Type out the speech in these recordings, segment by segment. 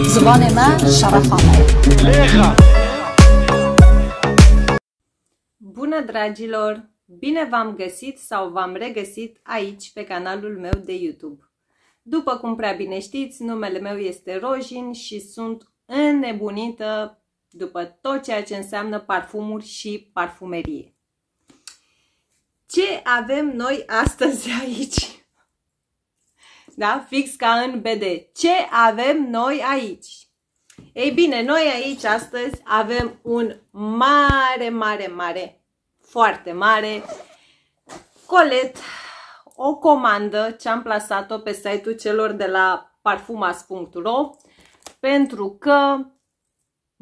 زبان من Leha! Bună dragilor! Bine v-am găsit sau v-am regăsit aici pe canalul meu de YouTube. După cum prea bine știți, numele meu este Rojin și sunt înnebunită după tot ceea ce înseamnă parfumuri și parfumerie. Ce avem noi astăzi aici? Da? Fix ca în BD. Ce avem noi aici? Ei bine, noi aici astăzi avem un mare, mare, mare, foarte mare colet, o comandă ce am plasat-o pe site-ul celor de la parfumas.ro pentru că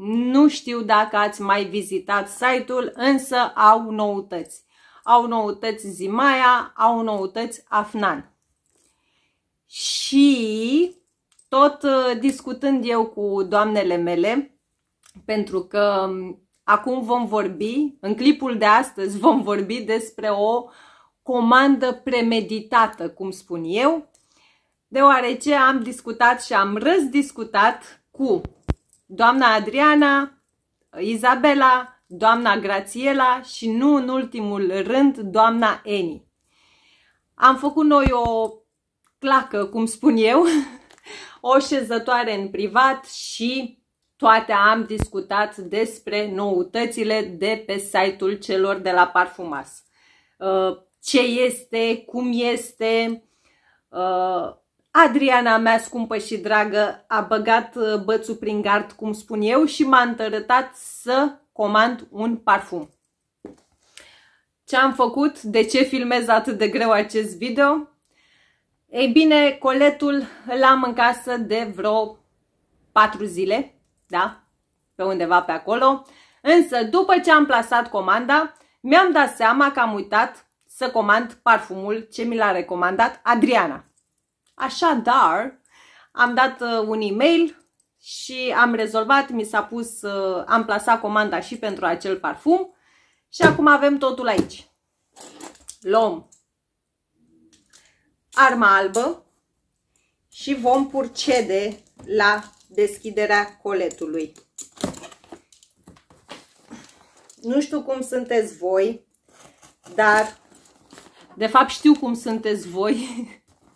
nu știu dacă ați mai vizitat site-ul, însă au noutăți. Au noutăți Zimaia, au noutăți Afnan și tot uh, discutând eu cu doamnele mele, pentru că um, acum vom vorbi, în clipul de astăzi vom vorbi despre o comandă premeditată, cum spun eu, deoarece am discutat și am răzdiscutat cu doamna Adriana, Izabela, doamna Grațiela și nu în ultimul rând doamna Eni. Am făcut noi o clacă, cum spun eu, o șezătoare în privat și toate am discutat despre noutățile de pe site-ul celor de la Parfumas. Uh, ce este, cum este, uh, Adriana mea scumpă și dragă a băgat uh, bățul prin gard, cum spun eu, și m-a întărătat să comand un parfum. Ce am făcut? De ce filmez atât de greu acest video? Ei bine, coletul l am în casă de vreo 4 zile, da? Pe undeva pe acolo. Însă, după ce am plasat comanda, mi-am dat seama că am uitat să comand parfumul ce mi l-a recomandat Adriana. Așadar, am dat uh, un e-mail și am rezolvat, mi s-a pus, uh, am plasat comanda și pentru acel parfum și acum avem totul aici. Luăm arma albă și vom procede la deschiderea coletului. Nu știu cum sunteți voi, dar de fapt știu cum sunteți voi.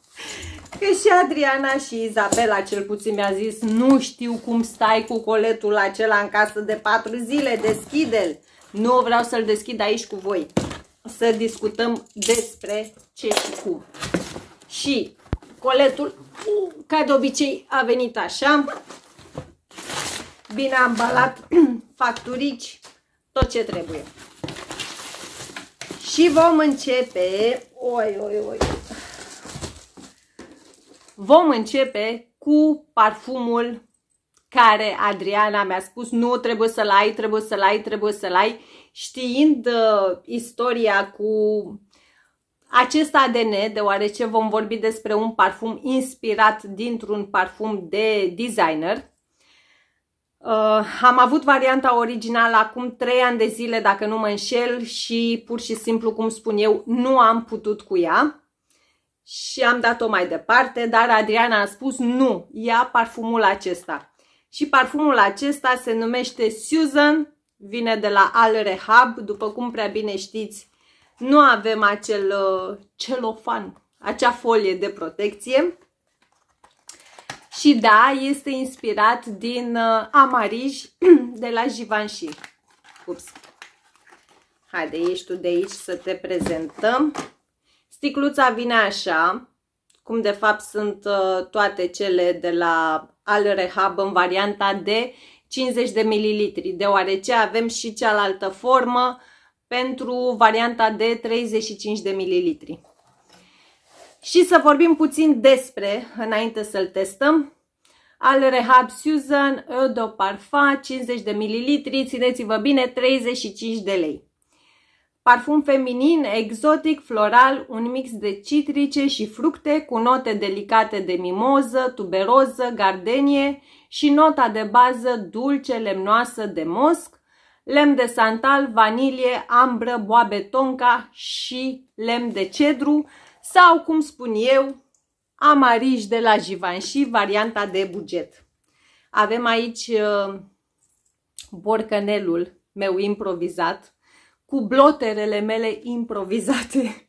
Că și Adriana și Izabela cel puțin mi-a zis nu știu cum stai cu coletul acela în casă de patru zile, deschide-l. Nu vreau să-l deschid aici cu voi. Să discutăm despre ce și cum și coletul, ca de obicei, a venit așa. Bine ambalat, facturici, tot ce trebuie. Și vom începe... Oi, oi, oi. Vom începe cu parfumul care Adriana mi-a spus nu, trebuie să-l ai, trebuie să-l ai, trebuie să-l ai, știind uh, istoria cu acest ADN, deoarece vom vorbi despre un parfum inspirat dintr-un parfum de designer. Uh, am avut varianta originală acum 3 ani de zile, dacă nu mă înșel, și pur și simplu, cum spun eu, nu am putut cu ea și am dat-o mai departe, dar Adriana a spus nu, ia parfumul acesta. Și parfumul acesta se numește Susan, vine de la Al Rehab, după cum prea bine știți, nu avem acel uh, celofan, acea folie de protecție. Și da, este inspirat din uh, amarij de la Givenchy. Ups. Haide, ești tu de aici să te prezentăm. Sticluța vine așa, cum de fapt sunt uh, toate cele de la Al Rehab în varianta de 50 de mililitri, deoarece avem și cealaltă formă, pentru varianta de 35 de mililitri. Și să vorbim puțin despre, înainte să-l testăm, al Rehab Susan Eau de Parfum 50 de mililitri, țineți-vă bine, 35 de lei. Parfum feminin, exotic, floral, un mix de citrice și fructe cu note delicate de mimoză, tuberoză, gardenie și nota de bază dulce, lemnoasă de mosc, lemn de santal, vanilie, ambră, boabe tonca și lemn de cedru sau, cum spun eu, amariș de la Givenchy, varianta de buget. Avem aici uh, borcanelul meu improvizat cu bloterele mele improvizate.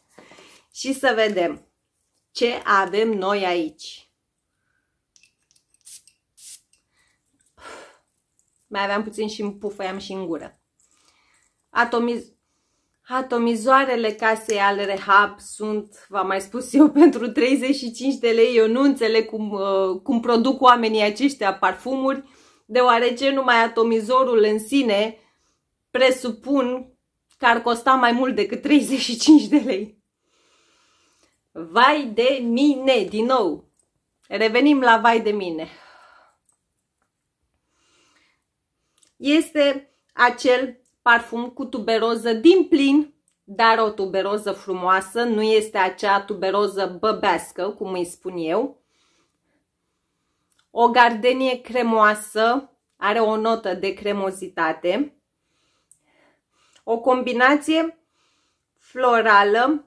și să vedem ce avem noi aici. Mai aveam puțin și îmi pufăiam și în gură. Atomiz Atomizoarele casei al Rehab sunt, v-am mai spus eu, pentru 35 de lei. Eu nu înțeleg cum, uh, cum produc oamenii aceștia parfumuri, deoarece numai atomizorul în sine presupun că ar costa mai mult decât 35 de lei. Vai de mine, din nou! Revenim la vai de mine. este acel parfum cu tuberoză din plin, dar o tuberoză frumoasă, nu este acea tuberoză băbească, cum îi spun eu. O gardenie cremoasă, are o notă de cremozitate. O combinație florală,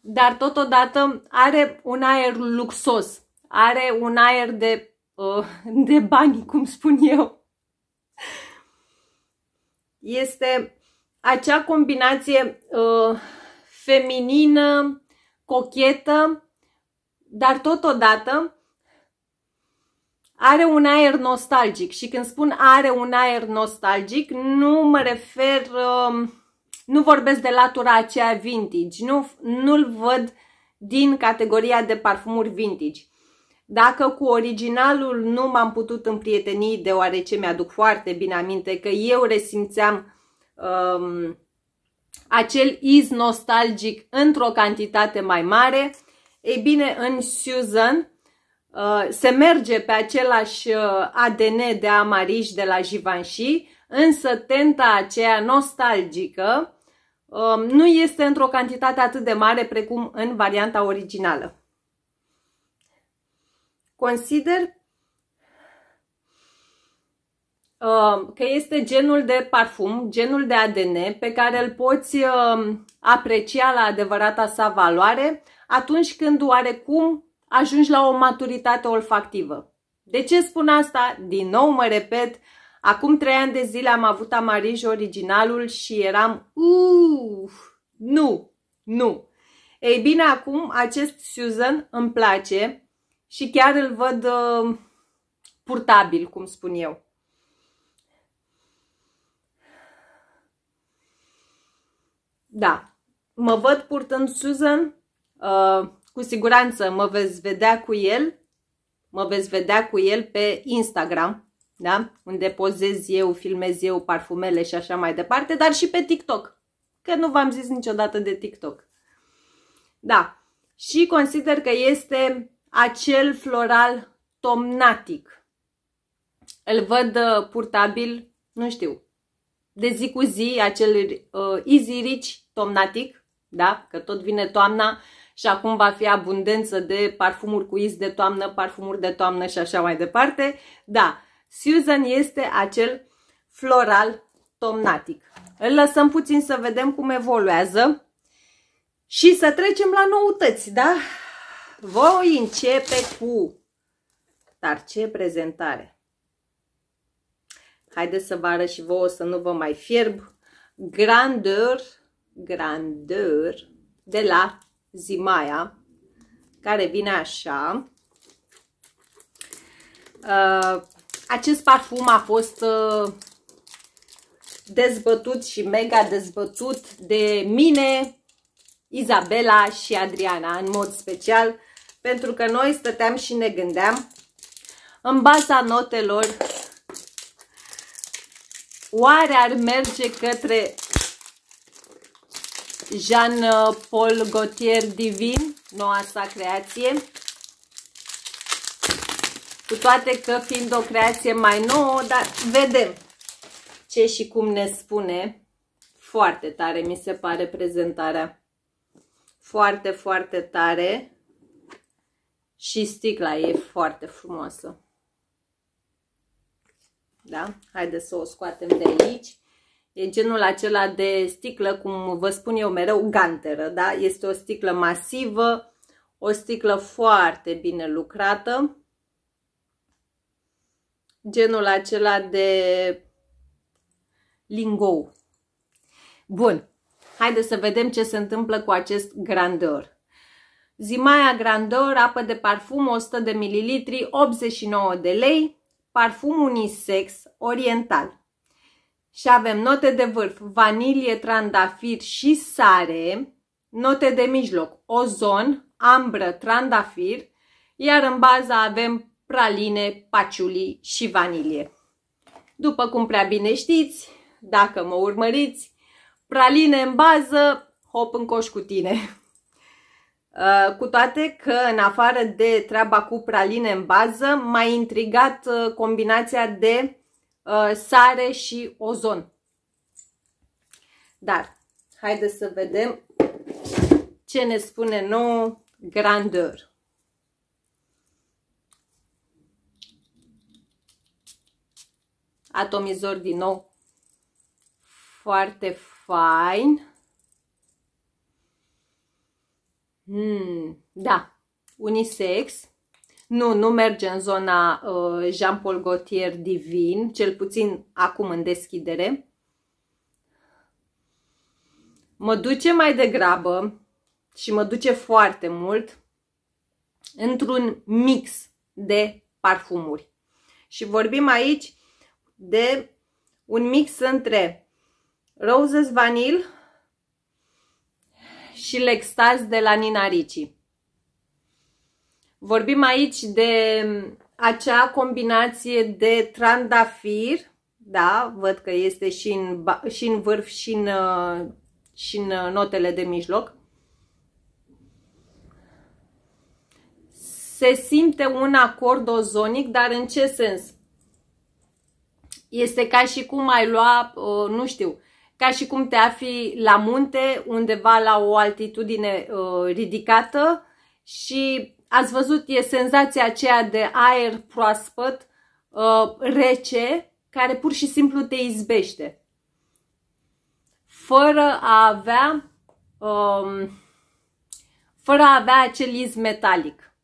dar totodată are un aer luxos, are un aer de, uh, de bani, cum spun eu este acea combinație uh, feminină, cochetă, dar totodată are un aer nostalgic și când spun are un aer nostalgic, nu mă refer, uh, nu vorbesc de latura aceea vintage, nu, nu-l văd din categoria de parfumuri vintage. Dacă cu originalul nu m-am putut împrieteni, deoarece mi-aduc foarte bine aminte că eu resimțeam um, acel iz nostalgic într-o cantitate mai mare, ei bine, în Susan uh, se merge pe același uh, ADN de amariș de la Givenchy, însă tenta aceea nostalgică uh, nu este într-o cantitate atât de mare precum în varianta originală. Consider uh, că este genul de parfum, genul de ADN pe care îl poți uh, aprecia la adevărata sa valoare atunci când oarecum ajungi la o maturitate olfactivă. De ce spun asta? Din nou mă repet, acum trei ani de zile am avut amarij originalul și eram uuu, nu, nu. Ei bine, acum acest Susan îmi place, și chiar îl văd uh, purtabil, cum spun eu. Da, mă văd purtând Susan, uh, cu siguranță mă veți vedea cu el, mă veți vedea cu el pe Instagram, da? unde pozez eu, filmez eu parfumele și așa mai departe, dar și pe TikTok, că nu v-am zis niciodată de TikTok. Da, și consider că este acel floral tomnatic. Îl văd uh, purtabil, nu știu, de zi cu zi, acel uh, easy rich tomnatic, da? Că tot vine toamna și acum va fi abundență de parfumuri cu iz de toamnă, parfumuri de toamnă și așa mai departe. Da, Susan este acel floral tomnatic. Îl lăsăm puțin să vedem cum evoluează și să trecem la noutăți, da? voi începe cu... Dar ce prezentare! Haideți să vă arăt și vouă să nu vă mai fierb. Grandeur, grandeur de la Zimaia, care vine așa. Uh, acest parfum a fost uh, dezbătut și mega dezbătut de mine, Izabela și Adriana, în mod special pentru că noi stăteam și ne gândeam în baza notelor oare ar merge către Jean-Paul uh, Gaultier Divin, noua sa creație. Cu toate că fiind o creație mai nouă, dar vedem ce și cum ne spune. Foarte tare mi se pare prezentarea. Foarte, foarte tare. Și sticla e foarte frumoasă. Da? Haideți să o scoatem de aici. E genul acela de sticlă, cum vă spun eu mereu, ganteră, da? Este o sticlă masivă, o sticlă foarte bine lucrată. Genul acela de lingou. Bun, haideți să vedem ce se întâmplă cu acest grandeur. Zimaia Grandeur, apă de parfum 100 de ml, 89 de lei, parfum unisex, oriental. Și avem note de vârf, vanilie, trandafir și sare, note de mijloc, ozon, ambră, trandafir, iar în bază avem praline, paciuli și vanilie. După cum prea bine știți, dacă mă urmăriți, praline în bază, hop în coș cu tine! Uh, cu toate că, în afară de treaba cu praline în bază, m-a intrigat uh, combinația de uh, sare și ozon. Dar, haideți să vedem ce ne spune nou grandeur. atomizor din nou foarte fain. Mm, da, unisex. Nu, nu merge în zona uh, Jean-Paul Gaultier divin, cel puțin acum în deschidere. Mă duce mai degrabă și mă duce foarte mult într-un mix de parfumuri. Și vorbim aici de un mix între Roses Vanille, și Lextaz de la Nina Ricci. Vorbim aici de acea combinație de trandafir, da, văd că este și în, și în vârf și în, și în notele de mijloc. Se simte un acord ozonic, dar în ce sens? Este ca și cum ai lua, uh, nu știu, ca și cum te afli la munte, undeva la o altitudine uh, ridicată și ați văzut, e senzația aceea de aer proaspăt, uh, rece, care pur și simplu te izbește. Fără a avea, um, fără a avea acel iz metalic.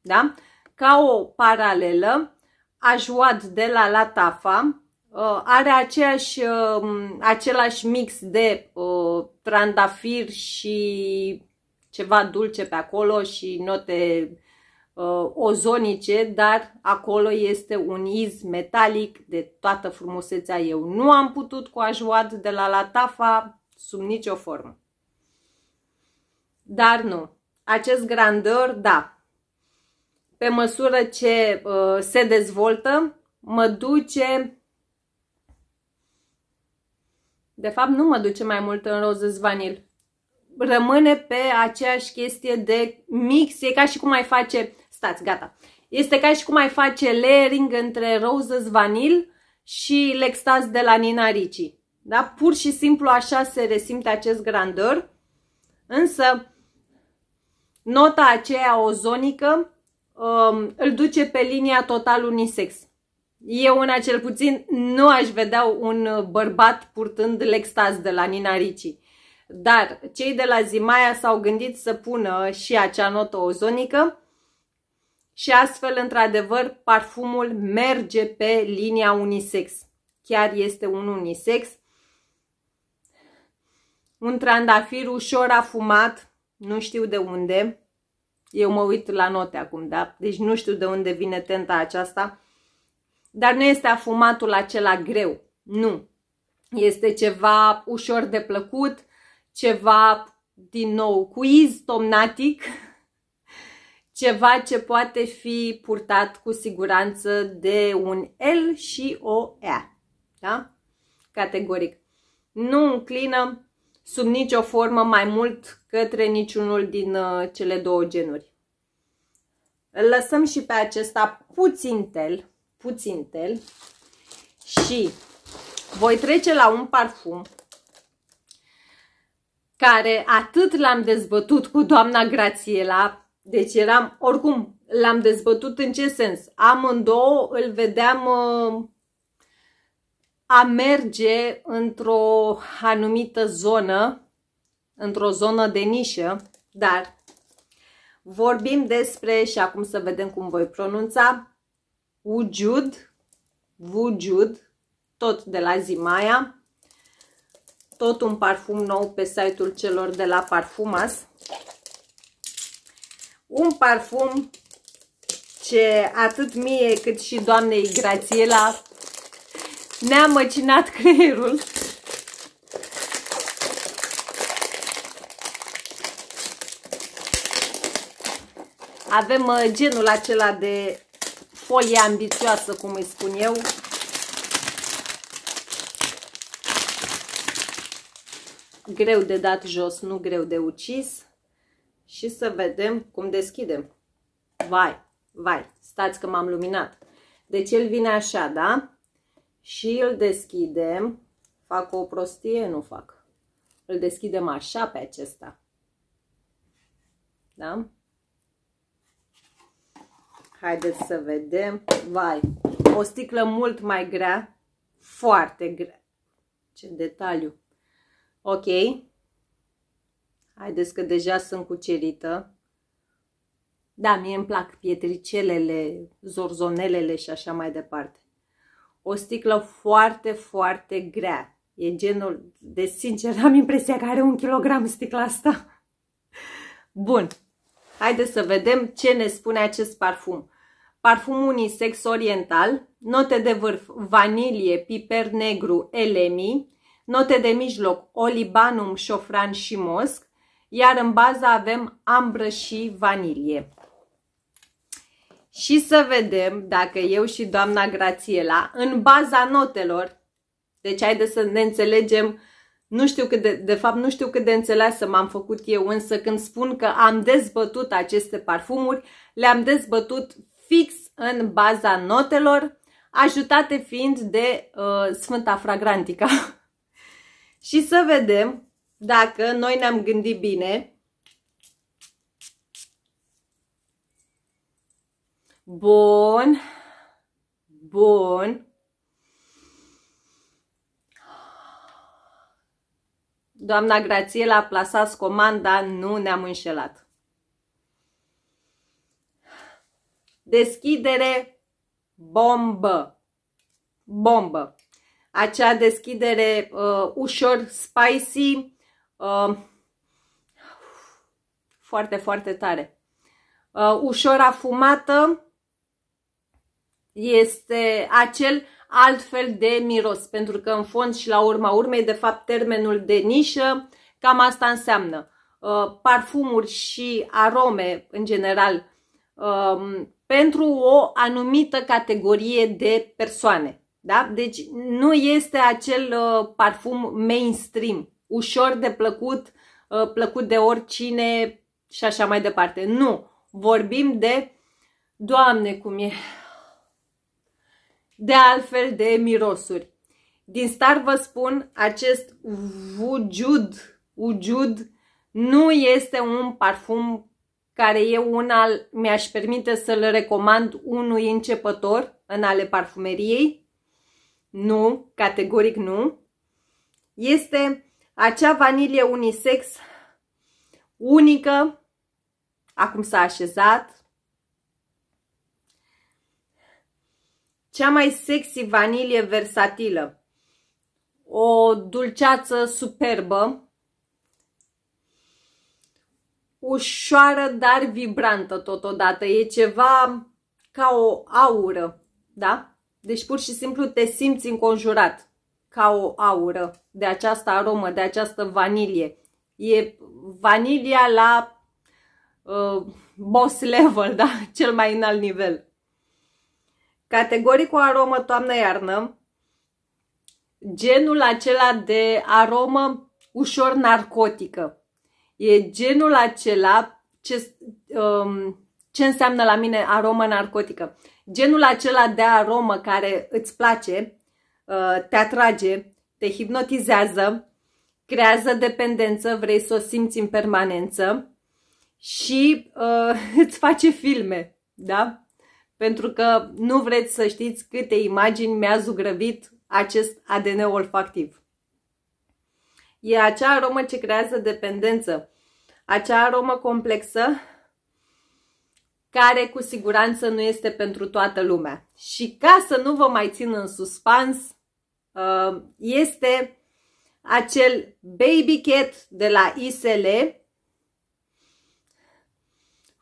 Da? Ca o paralelă, aș de la Latafa, Uh, are aceeași, um, același mix de uh, trandafir și ceva dulce pe acolo și note uh, ozonice, dar acolo este un iz metalic de toată frumusețea. Eu nu am putut cu ajuat de la Latafa sub nicio formă. Dar nu. Acest grandeur, da. Pe măsură ce uh, se dezvoltă, mă duce de fapt, nu mă duce mai mult în roză Vanil. Rămâne pe aceeași chestie de mix. E ca și cum mai face... Stați, gata. Este ca și cum mai face layering între roză Vanil și Lextas de la Nina Ricci. Da? Pur și simplu așa se resimte acest grandeur. Însă, nota aceea ozonică um, îl duce pe linia total unisex. Eu, una cel puțin, nu aș vedea un bărbat purtând Lextaz de la Nina Ricci. Dar cei de la Zimaia s-au gândit să pună și acea notă ozonică și astfel, într-adevăr, parfumul merge pe linia unisex. Chiar este un unisex. Un trandafir ușor afumat, nu știu de unde. Eu mă uit la note acum, da? Deci nu știu de unde vine tenta aceasta dar nu este afumatul acela greu, nu. Este ceva ușor de plăcut, ceva din nou quiz tomnatic, ceva ce poate fi purtat cu siguranță de un L și o E. Da? Categoric. Nu înclină sub nicio formă mai mult către niciunul din uh, cele două genuri. Îl lăsăm și pe acesta puțin tel, puțin tel și voi trece la un parfum care atât l-am dezbătut cu doamna Grațiela, deci eram, oricum, l-am dezbătut în ce sens? Amândouă îl vedeam uh, a merge într-o anumită zonă, într-o zonă de nișă, dar vorbim despre, și acum să vedem cum voi pronunța, Ujud, Vujud, tot de la Zimaia. Tot un parfum nou pe site-ul celor de la Parfumas. Un parfum ce atât mie cât și doamnei Grațiela ne-a măcinat creierul. Avem uh, genul acela de folie ambițioasă, cum îi spun eu. Greu de dat jos, nu greu de ucis. Și să vedem cum deschidem. Vai, vai, stați că m-am luminat. Deci el vine așa, da? Și îl deschidem. Fac o prostie? Nu fac. Îl deschidem așa pe acesta. Da? Haideți să vedem. Vai, o sticlă mult mai grea, foarte grea. Ce detaliu. Ok. Haideți că deja sunt cucerită. Da, mie îmi plac pietricelele, zorzonelele și așa mai departe. O sticlă foarte, foarte grea. E genul de sincer, am impresia că are un kilogram sticla asta. Bun. Haideți să vedem ce ne spune acest parfum parfum unisex oriental, note de vârf vanilie, piper negru, elemi, note de mijloc olibanum, șofran și mosc, iar în bază avem ambră și vanilie. Și să vedem dacă eu și doamna Grațiela, în baza notelor, deci haideți să ne înțelegem, nu știu cât de, de fapt nu știu cât de înțeleasă m-am făcut eu, însă când spun că am dezbătut aceste parfumuri, le-am dezbătut fix în baza notelor, ajutate fiind de uh, Sfânta Fragrantica. și să vedem dacă noi ne-am gândit bine. Bun. Bun. Doamna l a plasat comanda, nu ne-am înșelat. Deschidere, bombă, bombă. Acea deschidere uh, ușor spicy, uh, foarte, foarte tare. Uh, ușor afumată este acel altfel de miros, pentru că în fond și la urma urmei, de fapt, termenul de nișă, cam asta înseamnă. Uh, parfumuri și arome, în general, um, pentru o anumită categorie de persoane. Da? Deci nu este acel uh, parfum mainstream, ușor de plăcut, uh, plăcut de oricine și așa mai departe. Nu, vorbim de, Doamne cum e, de altfel de mirosuri. Din star vă spun, acest Vujud, Ujud nu este un parfum care eu una mi-aș permite să-l recomand unui începător în ale parfumeriei. Nu, categoric nu. Este acea vanilie unisex unică, acum s-a așezat. Cea mai sexy vanilie versatilă. O dulceață superbă, ușoară, dar vibrantă totodată. E ceva ca o aură, da? Deci pur și simplu te simți înconjurat ca o aură de această aromă, de această vanilie. E vanilia la uh, boss level, da? Cel mai înalt nivel. Categoric o aromă toamnă-iarnă, genul acela de aromă ușor narcotică. E genul acela ce, um, ce înseamnă la mine aromă narcotică. Genul acela de aromă care îți place, uh, te atrage, te hipnotizează, creează dependență, vrei să o simți în permanență și uh, îți face filme, da? Pentru că nu vreți să știți câte imagini mi-a zugrăvit acest ADN olfactiv. E acea aromă ce creează dependență, acea aromă complexă care cu siguranță nu este pentru toată lumea. Și ca să nu vă mai țin în suspans, uh, este acel Baby Cat de la ISL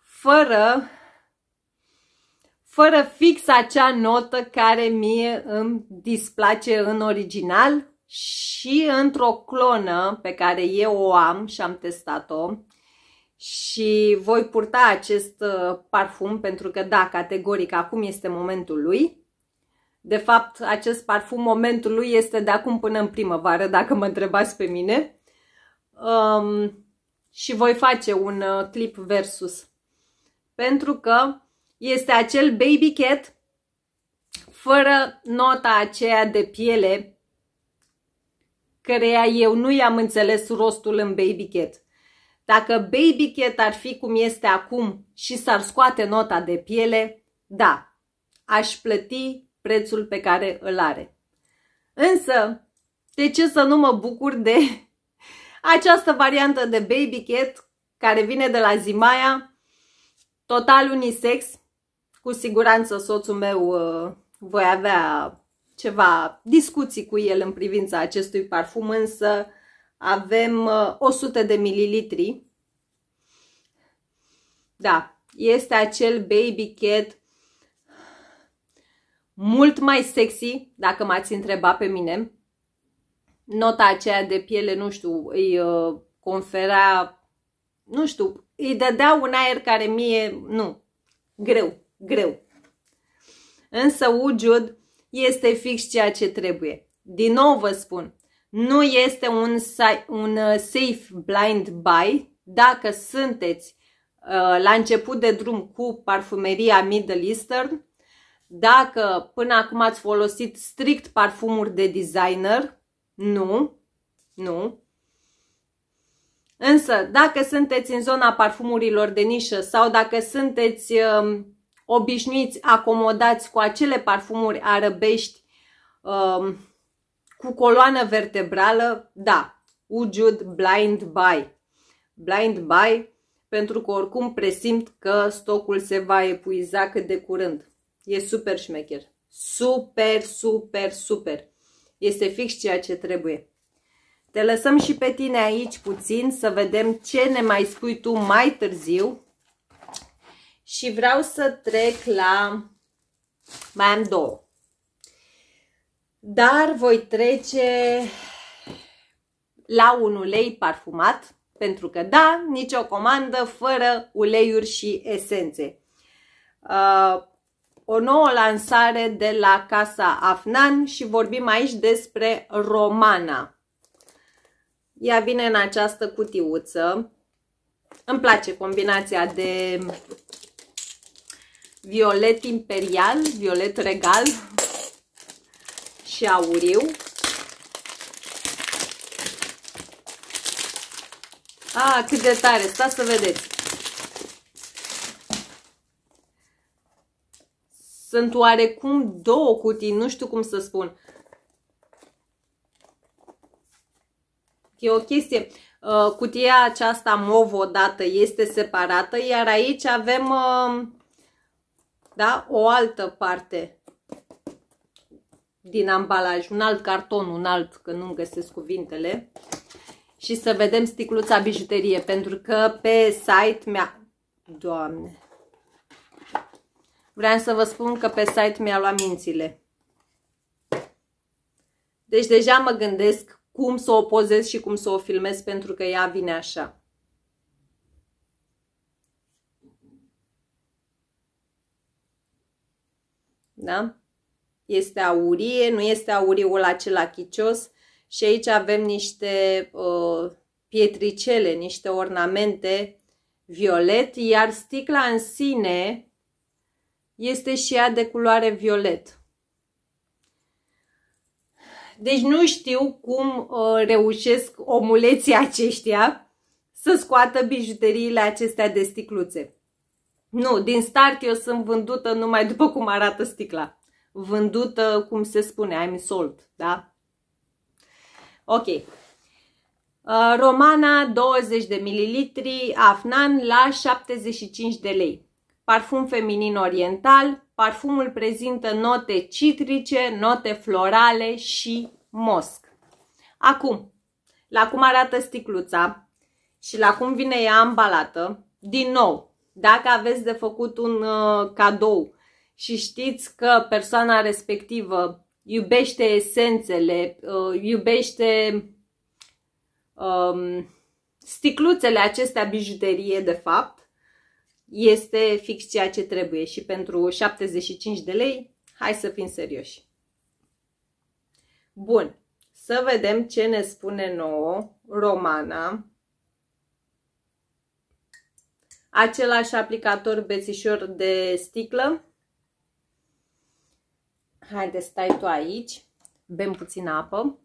fără fără fix acea notă care mie îmi displace în original, și într-o clonă pe care eu o am și am testat-o și voi purta acest uh, parfum pentru că, da, categoric, acum este momentul lui. De fapt, acest parfum, momentul lui este de acum până în primăvară, dacă mă întrebați pe mine. Um, și voi face un uh, clip versus. Pentru că este acel baby cat fără nota aceea de piele căreia eu nu i-am înțeles rostul în Baby Cat. Dacă Baby Cat ar fi cum este acum și s-ar scoate nota de piele, da, aș plăti prețul pe care îl are. Însă, de ce să nu mă bucur de această variantă de Baby Cat care vine de la Zimaia, total unisex, cu siguranță soțul meu uh, voi avea ceva discuții cu el în privința acestui parfum, însă avem 100 uh, de mililitri. Da, este acel Baby Cat mult mai sexy, dacă m-ați întrebat pe mine. Nota aceea de piele, nu știu, îi uh, conferea, nu știu, îi dădea un aer care mie, nu, greu, greu. Însă Ujud este fix ceea ce trebuie. Din nou vă spun, nu este un, un uh, safe blind buy dacă sunteți uh, la început de drum cu parfumeria Middle Eastern, dacă până acum ați folosit strict parfumuri de designer, nu, nu. Însă, dacă sunteți în zona parfumurilor de nișă sau dacă sunteți uh, obișnuiți, acomodați cu acele parfumuri arăbești um, cu coloană vertebrală, da, Ujud Blind Buy. Blind Buy pentru că oricum presimt că stocul se va epuiza cât de curând. E super șmecher. Super, super, super. Este fix ceea ce trebuie. Te lăsăm și pe tine aici puțin să vedem ce ne mai spui tu mai târziu și vreau să trec la... Mai am două. Dar voi trece la un ulei parfumat, pentru că da, nicio comandă fără uleiuri și esențe. Uh, o nouă lansare de la Casa Afnan și vorbim aici despre Romana. Ea vine în această cutiuță. Îmi place combinația de violet imperial, violet regal și auriu. A, cât de tare! Stați să vedeți! Sunt oarecum două cutii, nu știu cum să spun. E o chestie. Uh, cutia aceasta mov odată este separată, iar aici avem uh, da? o altă parte din ambalaj, un alt carton, un alt, că nu găsesc cuvintele, și să vedem sticluța bijuterie, pentru că pe site mi-a... Doamne! Vreau să vă spun că pe site mi-a luat mințile. Deci deja mă gândesc cum să o pozez și cum să o filmez, pentru că ea vine așa. da? Este aurie, nu este auriul acela chicios și aici avem niște uh, pietricele, niște ornamente violet, iar sticla în sine este și ea de culoare violet. Deci nu știu cum uh, reușesc omuleții aceștia să scoată bijuteriile acestea de sticluțe. Nu, din start eu sunt vândută numai după cum arată sticla. Vândută, cum se spune, I'm sold, da? Ok. Uh, Romana 20 de mililitri, Afnan la 75 de lei. Parfum feminin oriental, parfumul prezintă note citrice, note florale și mosc. Acum, la cum arată sticluța și la cum vine ea ambalată, din nou, dacă aveți de făcut un uh, cadou și știți că persoana respectivă iubește esențele, uh, iubește um, sticluțele acestea bijuterie de fapt, este fix ceea ce trebuie și pentru 75 de lei, hai să fim serioși. Bun, să vedem ce ne spune nouă Romana același aplicator bețișor de sticlă. Haide, stai tu aici, bem puțin apă.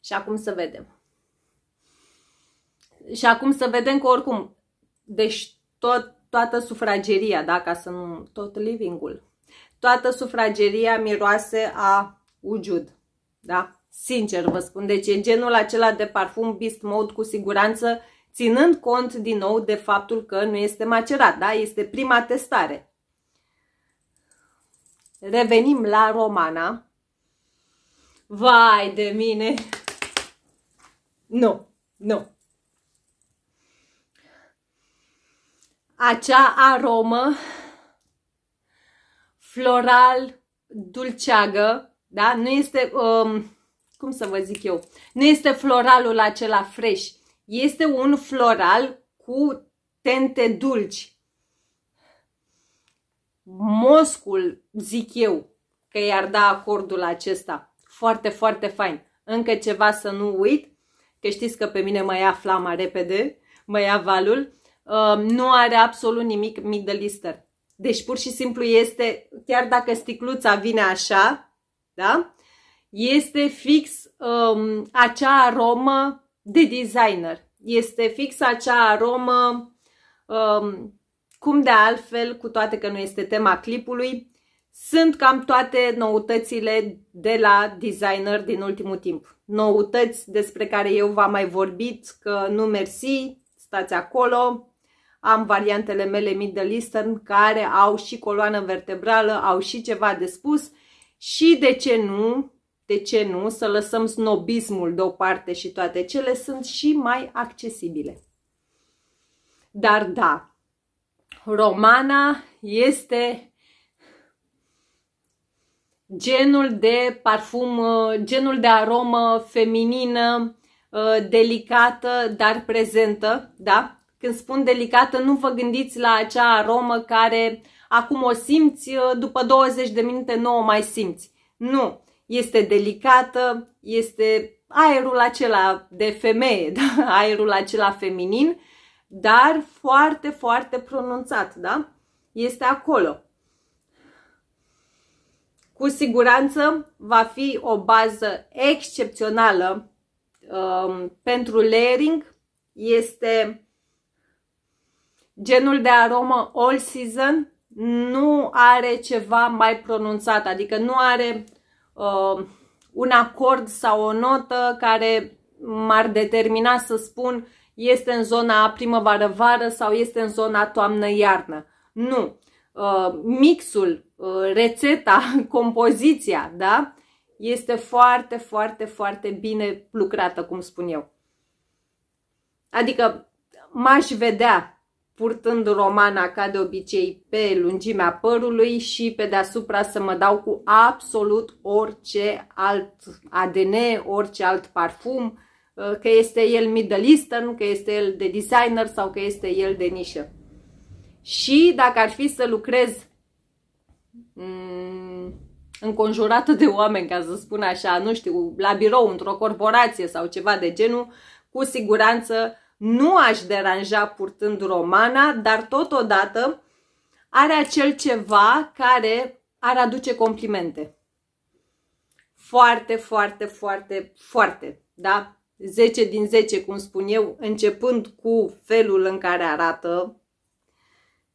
Și acum să vedem. Și acum să vedem că oricum, deci tot, toată sufrageria, da, ca să nu, tot livingul, toată sufrageria miroase a ujud, da? Sincer vă spun, deci e genul acela de parfum Beast Mode cu siguranță, ținând cont din nou de faptul că nu este macerat, da? Este prima testare. Revenim la Romana. Vai de mine! Nu, nu. Acea aromă floral dulceagă, da? Nu este... Um, cum să vă zic eu, nu este floralul acela fresh, este un floral cu tente dulci. Moscul, zic eu, că i-ar da acordul acesta. Foarte, foarte fain. Încă ceva să nu uit, că știți că pe mine mă ia flama repede, mă ia valul. Uh, nu are absolut nimic middle Easter. Deci pur și simplu este, chiar dacă sticluța vine așa, da? este fix um, acea aromă de designer. Este fix acea aromă, um, cum de altfel, cu toate că nu este tema clipului, sunt cam toate noutățile de la designer din ultimul timp. Noutăți despre care eu v-am mai vorbit, că nu mersi, stați acolo. Am variantele mele Middle Eastern care au și coloană vertebrală, au și ceva de spus și de ce nu de ce nu, să lăsăm snobismul deoparte și toate cele sunt și mai accesibile. Dar da, romana este genul de parfum, genul de aromă feminină, uh, delicată, dar prezentă, da? Când spun delicată, nu vă gândiți la acea aromă care acum o simți, uh, după 20 de minute nu o mai simți. Nu, este delicată, este aerul acela de femeie, da? aerul acela feminin, dar foarte, foarte pronunțat, da? Este acolo. Cu siguranță va fi o bază excepțională um, pentru layering. Este genul de aromă all season, nu are ceva mai pronunțat, adică nu are Um, un acord sau o notă care m-ar determina să spun este în zona primăvară-vară sau este în zona toamnă-iarnă. Nu. Uh, mixul, uh, rețeta, compoziția, da? Este foarte, foarte, foarte bine lucrată, cum spun eu. Adică m-aș vedea purtând romana ca de obicei pe lungimea părului și pe deasupra să mă dau cu absolut orice alt ADN, orice alt parfum, uh, că este el middle eastern, că este el de designer sau că este el de nișă. Și dacă ar fi să lucrez mm, înconjurată de oameni, ca să spun așa, nu știu, la birou, într-o corporație sau ceva de genul, cu siguranță nu aș deranja purtând romana, dar totodată are acel ceva care ar aduce complimente. Foarte, foarte, foarte, foarte, da? 10 din 10, cum spun eu, începând cu felul în care arată,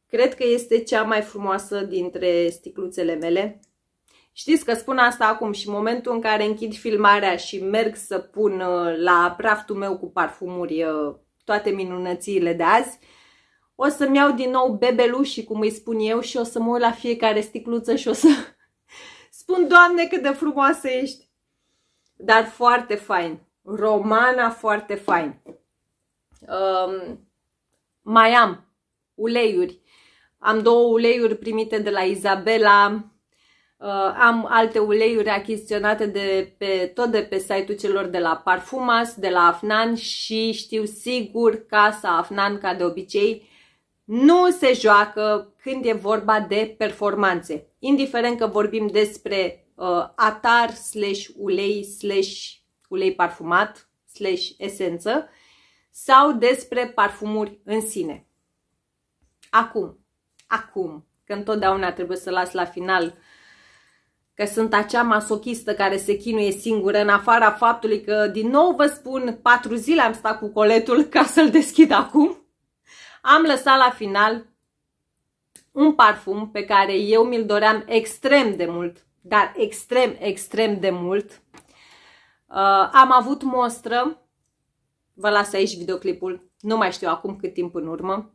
cred că este cea mai frumoasă dintre sticluțele mele. Știți că spun asta acum și momentul în care închid filmarea și merg să pun uh, la praftul meu cu parfumuri uh, toate minunățile de azi. O să-mi iau din nou bebelușii, cum îi spun eu, și o să mă uit la fiecare sticluță și o să spun, Doamne, cât de frumoasă ești! Dar foarte fain. Romana foarte fain. Um, mai am uleiuri. Am două uleiuri primite de la Izabela, Uh, am alte uleiuri achiziționate de pe, tot de pe site-ul celor de la Parfumas, de la Afnan și știu sigur casa Afnan, ca de obicei, nu se joacă când e vorba de performanțe. Indiferent că vorbim despre uh, atar slash ulei slash ulei parfumat slash esență sau despre parfumuri în sine. Acum, acum, că întotdeauna trebuie să las la final uh, că sunt acea masochistă care se chinuie singură, în afara faptului că, din nou vă spun, patru zile am stat cu coletul ca să-l deschid acum. Am lăsat la final un parfum pe care eu mi-l doream extrem de mult, dar extrem, extrem de mult. Uh, am avut mostră, vă las aici videoclipul, nu mai știu acum cât timp în urmă.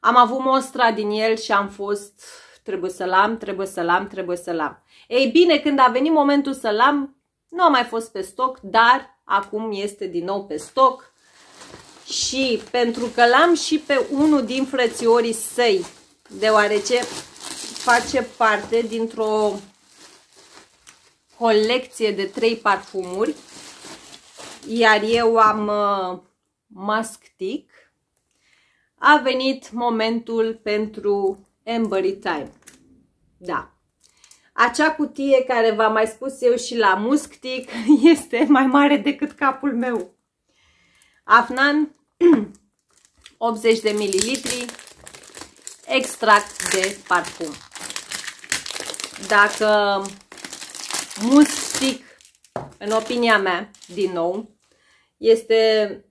Am avut mostra din el și am fost, trebuie să-l am, trebuie să-l am, trebuie să-l am. Ei bine, când a venit momentul să-l am, nu a mai fost pe stoc, dar acum este din nou pe stoc. Și pentru că l-am și pe unul din frățiorii săi, deoarece face parte dintr-o colecție de trei parfumuri, iar eu am uh, mask tic, a venit momentul pentru Embery Time. Da, acea cutie care v-am mai spus eu și la musctic este mai mare decât capul meu. Afnan, 80 de mililitri, extract de parfum. Dacă musctic, în opinia mea, din nou, este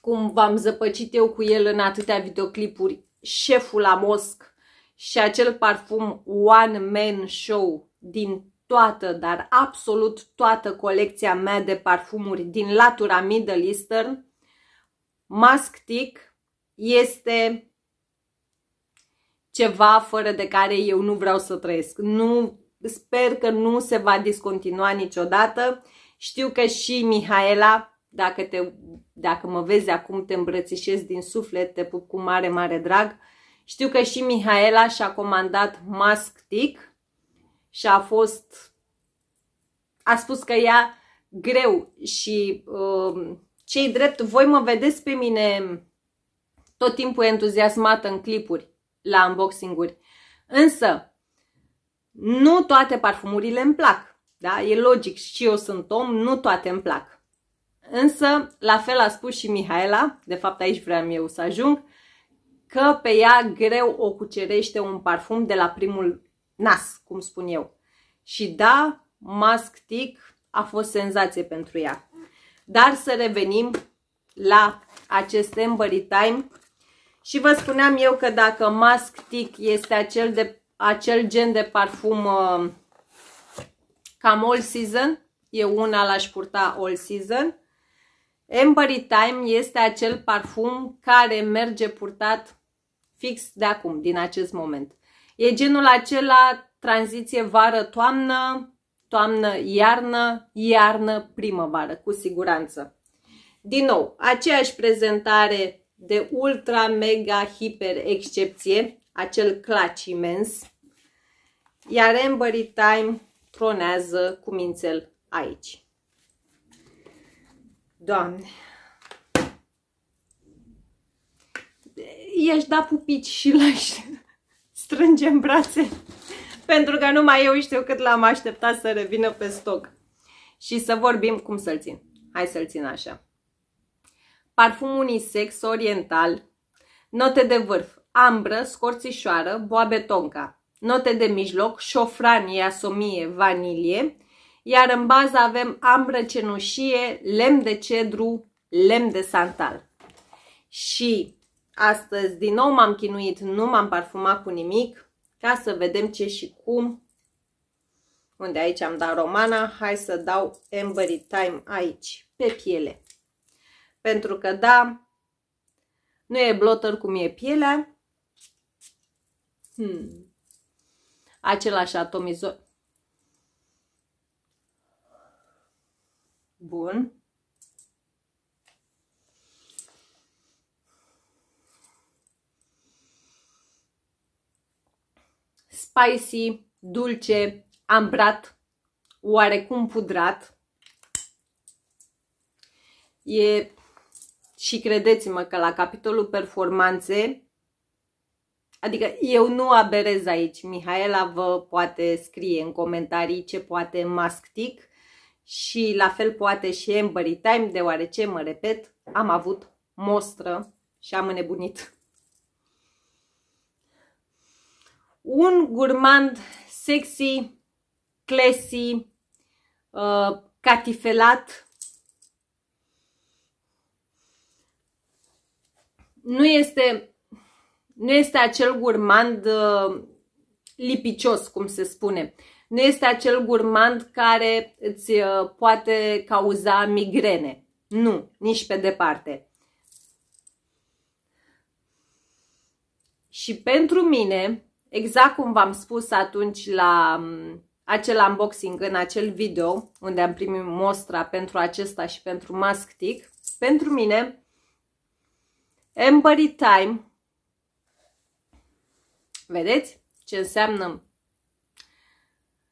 cum v-am zăpăcit eu cu el în atâtea videoclipuri, șeful la mosc și acel parfum One Man Show din toată, dar absolut toată colecția mea de parfumuri din latura Middle Eastern, Musk Tick este ceva fără de care eu nu vreau să trăiesc. Nu, sper că nu se va discontinua niciodată. Știu că și Mihaela, dacă, te, dacă mă vezi acum, te îmbrățișez din suflet, te pup cu mare, mare drag. Uh, știu că și Mihaela și-a comandat mask tic și a fost... A spus că ea greu și uh, cei drept, voi mă vedeți pe mine tot timpul entuziasmată în clipuri la unboxing-uri. Însă, nu toate parfumurile îmi plac. Da? E logic, și eu sunt om, nu toate îmi plac. Însă, la fel a spus și Mihaela, de fapt aici vreau eu să ajung, că pe ea greu o cucerește un parfum de la primul nas, cum spun eu. Și da, Mask Tic a fost senzație pentru ea. Dar să revenim la acest Embry Time și vă spuneam eu că dacă Mask Tic este acel, de, acel gen de parfum uh, cam all season, eu una l-aș purta all season, Embry Time este acel parfum care merge purtat fix de acum, din acest moment. E genul acela tranziție vară-toamnă, toamnă-iarnă, iarnă-primăvară, cu siguranță. Din nou, aceeași prezentare de ultra, mega, hiper excepție, acel claci imens, iar Embery Time tronează cu mințel aici. Doamne, i-aș da pupici și l-aș strânge în brațe. Pentru că numai eu știu cât l-am așteptat să revină pe stoc. Și să vorbim cum să-l țin. Hai să-l țin așa. Parfum unisex oriental. Note de vârf. Ambră, scorțișoară, boabe tonca. Note de mijloc, șofran, iasomie, vanilie. Iar în bază avem ambră cenușie, lemn de cedru, lemn de santal. Și Astăzi din nou m-am chinuit, nu m-am parfumat cu nimic, ca să vedem ce și cum. Unde aici am dat romana, hai să dau Embery Time aici, pe piele. Pentru că da, nu e blotter cum e pielea. Hmm. Același atomizor. Bun. spicy, dulce, ambrat, oarecum pudrat. E și credeți-mă că la capitolul performanțe, adică eu nu aberez aici, Mihaela vă poate scrie în comentarii ce poate masctic și la fel poate și Ambery Time, deoarece, mă repet, am avut mostră și am înnebunit. un gurmand sexy, classy, uh, catifelat. Nu este, nu este acel gurmand uh, lipicios, cum se spune. Nu este acel gurmand care îți uh, poate cauza migrene. Nu, nici pe departe. Și pentru mine, exact cum v-am spus atunci la acel unboxing, în acel video unde am primit mostra pentru acesta și pentru Mask Tick, pentru mine Embry Time Vedeți ce înseamnă?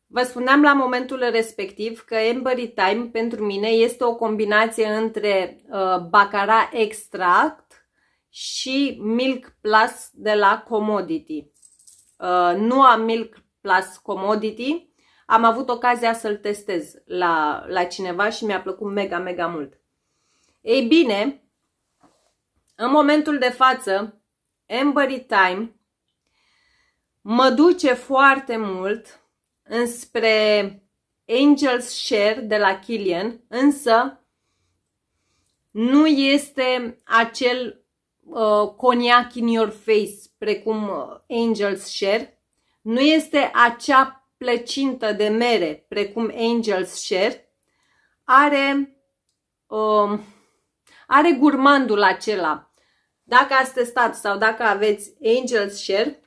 Vă spuneam la momentul respectiv că Embry Time pentru mine este o combinație între uh, Bacara Extract și Milk Plus de la Commodity. Uh, nu am Milk Plus Commodity. Am avut ocazia să-l testez la, la cineva și mi-a plăcut mega, mega mult. Ei bine, în momentul de față, Embery Time mă duce foarte mult înspre Angel's Share de la Killian, însă nu este acel uh, cognac in your face precum uh, Angel's Share, nu este acea plăcintă de mere, precum Angel's Share, are, um, are gurmandul acela. Dacă ați testat sau dacă aveți Angel's Share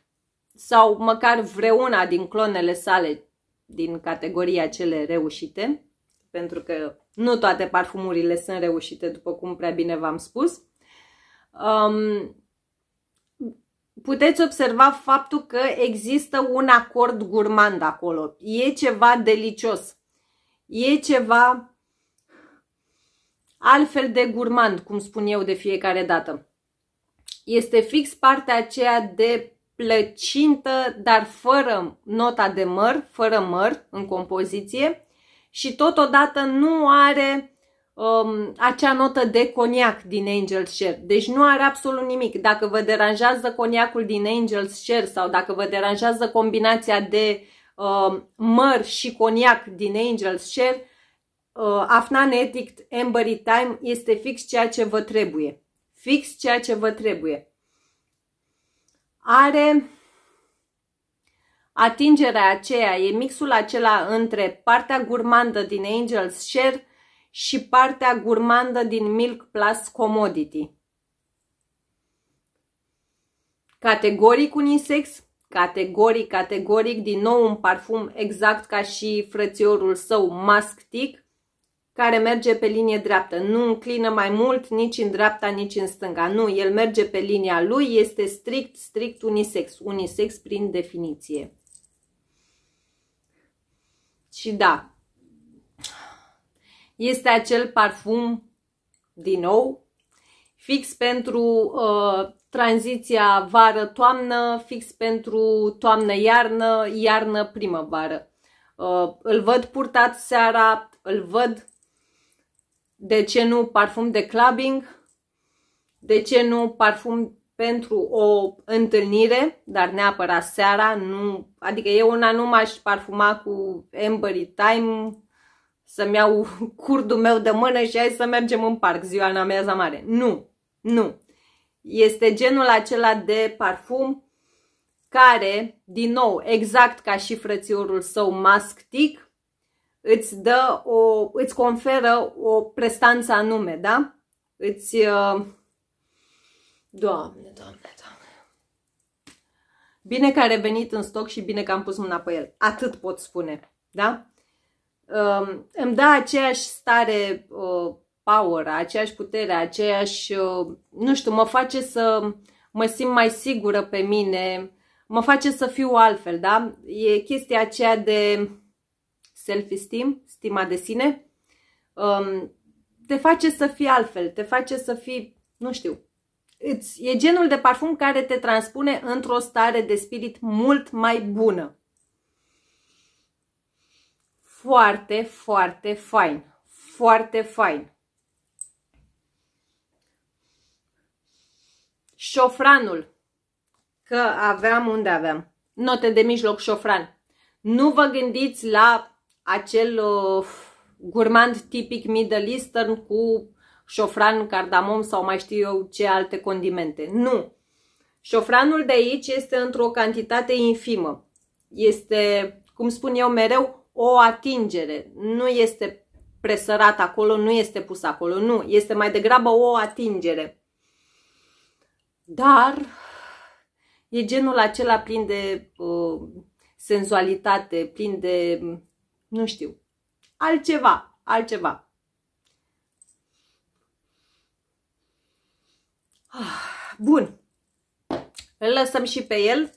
sau măcar vreuna din clonele sale din categoria cele reușite, pentru că nu toate parfumurile sunt reușite, după cum prea bine v-am spus, um, puteți observa faptul că există un acord gurmand acolo. E ceva delicios. E ceva altfel de gurmand, cum spun eu de fiecare dată. Este fix partea aceea de plăcintă, dar fără nota de măr, fără măr în compoziție și totodată nu are um, acea notă de coniac din Angel's Share. Deci nu are absolut nimic. Dacă vă deranjează coniacul din Angel's Share sau dacă vă deranjează combinația de um, măr și coniac din Angel's Share, uh, Afnan Edict Ambery Time este fix ceea ce vă trebuie. Fix ceea ce vă trebuie. Are atingerea aceea, e mixul acela între partea gurmandă din Angel's Share și partea gurmandă din Milk Plus Commodity. Categoric unisex, categoric, categoric, din nou un parfum exact ca și frățiorul său mastic, care merge pe linie dreaptă. Nu înclină mai mult nici în dreapta, nici în stânga. Nu, el merge pe linia lui, este strict, strict unisex. Unisex prin definiție. Și da, este acel parfum, din nou, fix pentru uh, tranziția vară-toamnă, fix pentru toamnă-iarnă, iarnă-primăvară. Uh, îl văd purtat seara, îl văd, de ce nu, parfum de clubbing, de ce nu parfum pentru o întâlnire, dar neapărat seara, nu, adică eu una nu m-aș parfuma cu Ambery Time, să-mi iau curdul meu de mână și hai să mergem în parc ziua în amiaza mare. Nu, nu. Este genul acela de parfum care, din nou, exact ca și frățiorul său Tic, îți, dă o, îți conferă o prestanță anume, da? Îți... Uh, doamne, doamne, doamne. Bine că a revenit în stoc și bine că am pus mâna pe el. Atât pot spune, da? uh, îmi dă aceeași stare uh, power, aceeași putere, aceeași, uh, nu știu, mă face să mă simt mai sigură pe mine, mă face să fiu altfel, da? E chestia aceea de self-esteem, stima de sine, um, te face să fii altfel, te face să fii, nu știu, îți, e genul de parfum care te transpune într-o stare de spirit mult mai bună foarte, foarte fain. Foarte fain. Șofranul. Că aveam unde aveam. Note de mijloc șofran. Nu vă gândiți la acel uh, gurmand tipic Middle Eastern cu șofran, cardamom sau mai știu eu ce alte condimente. Nu! Șofranul de aici este într-o cantitate infimă. Este, cum spun eu mereu, o atingere, nu este presărat acolo, nu este pus acolo, nu, este mai degrabă o atingere. Dar e genul acela plin de uh, senzualitate, plin de, nu știu, altceva, altceva. Ah, bun. Îl lăsăm și pe el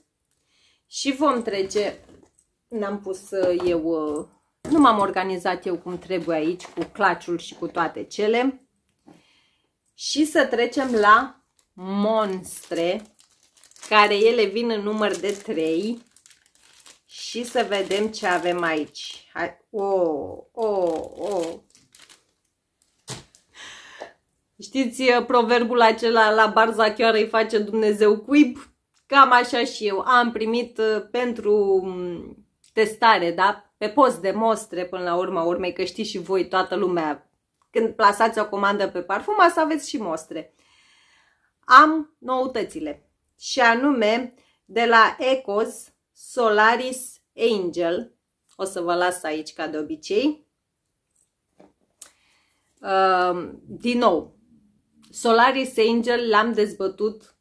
și vom trece n-am pus uh, eu, uh, nu m-am organizat eu cum trebuie aici cu claciul și cu toate cele. Și să trecem la monstre, care ele vin în număr de 3 și să vedem ce avem aici. Hai, oh, oh, oh. Știți uh, proverbul acela la barza chiar îi face Dumnezeu cuib? Cam așa și eu. Am primit pentru mm, testare, da? Pe post de mostre până la urma urmei, că știți și voi, toată lumea, când plasați o comandă pe parfum, să aveți și mostre. Am noutățile și anume de la Ecos Solaris Angel. O să vă las aici ca de obicei. Uh, din nou, Solaris Angel l-am dezbătut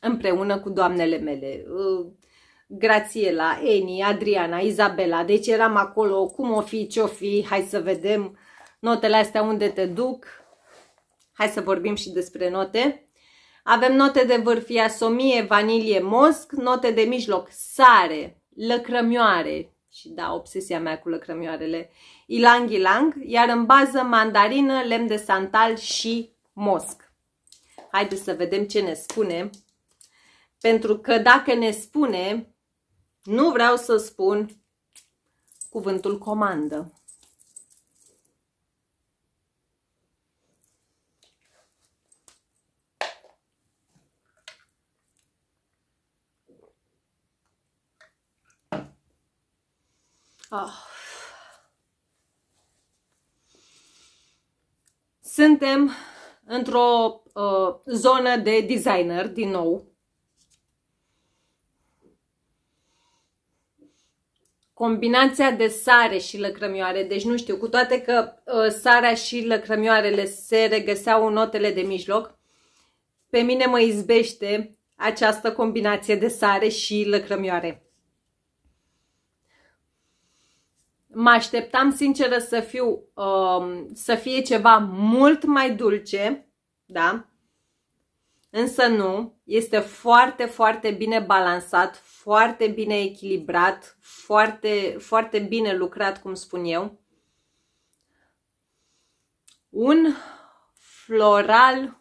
împreună cu doamnele mele. Uh, Grațiela, Eni, Adriana, Izabela. Deci eram acolo, cum o fi, ce-o fi, hai să vedem notele astea unde te duc. Hai să vorbim și despre note. Avem note de vârf iasomie, vanilie, mosc, note de mijloc, sare, lăcrămioare, și da, obsesia mea cu lăcrămioarele, ilang-ilang, iar în bază mandarină, lemn de santal și mosc. Haideți să vedem ce ne spune, pentru că dacă ne spune nu vreau să spun cuvântul comandă. Oh. Suntem într-o uh, zonă de designer, din nou, combinația de sare și lăcrămioare, deci nu știu, cu toate că uh, sarea și lăcrămioarele se regăseau în notele de mijloc, pe mine mă izbește această combinație de sare și lăcrămioare. Mă așteptam sinceră să, fiu, uh, să fie ceva mult mai dulce, da? Însă nu, este foarte, foarte bine balansat, foarte bine echilibrat, foarte, foarte bine lucrat, cum spun eu. Un floral